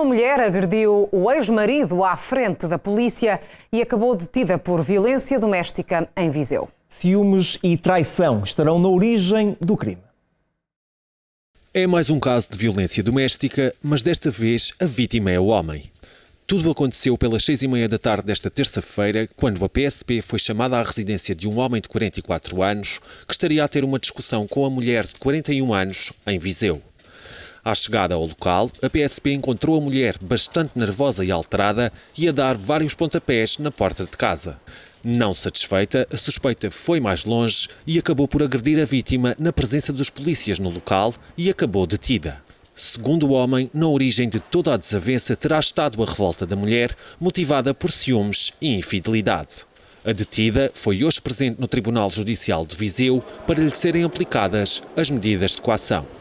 Uma mulher agrediu o ex-marido à frente da polícia e acabou detida por violência doméstica em Viseu. Ciúmes e traição estarão na origem do crime. É mais um caso de violência doméstica, mas desta vez a vítima é o homem. Tudo aconteceu pelas seis e meia da tarde desta terça-feira, quando a PSP foi chamada à residência de um homem de 44 anos que estaria a ter uma discussão com a mulher de 41 anos em Viseu. À chegada ao local, a PSP encontrou a mulher bastante nervosa e alterada e a dar vários pontapés na porta de casa. Não satisfeita, a suspeita foi mais longe e acabou por agredir a vítima na presença dos polícias no local e acabou detida. Segundo o homem, na origem de toda a desavença terá estado a revolta da mulher, motivada por ciúmes e infidelidade. A detida foi hoje presente no Tribunal Judicial de Viseu para lhe serem aplicadas as medidas de coação.